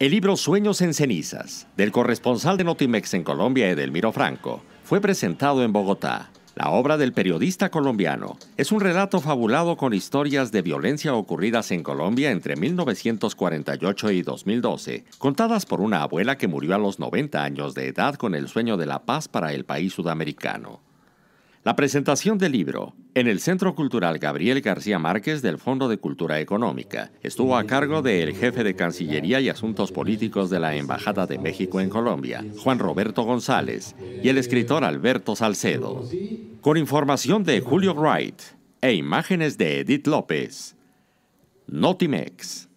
El libro Sueños en cenizas, del corresponsal de Notimex en Colombia, Edelmiro Franco, fue presentado en Bogotá. La obra del periodista colombiano es un relato fabulado con historias de violencia ocurridas en Colombia entre 1948 y 2012, contadas por una abuela que murió a los 90 años de edad con el sueño de la paz para el país sudamericano. La presentación del libro en el Centro Cultural Gabriel García Márquez del Fondo de Cultura Económica estuvo a cargo del jefe de Cancillería y Asuntos Políticos de la Embajada de México en Colombia, Juan Roberto González, y el escritor Alberto Salcedo. Con información de Julio Wright e imágenes de Edith López. Notimex.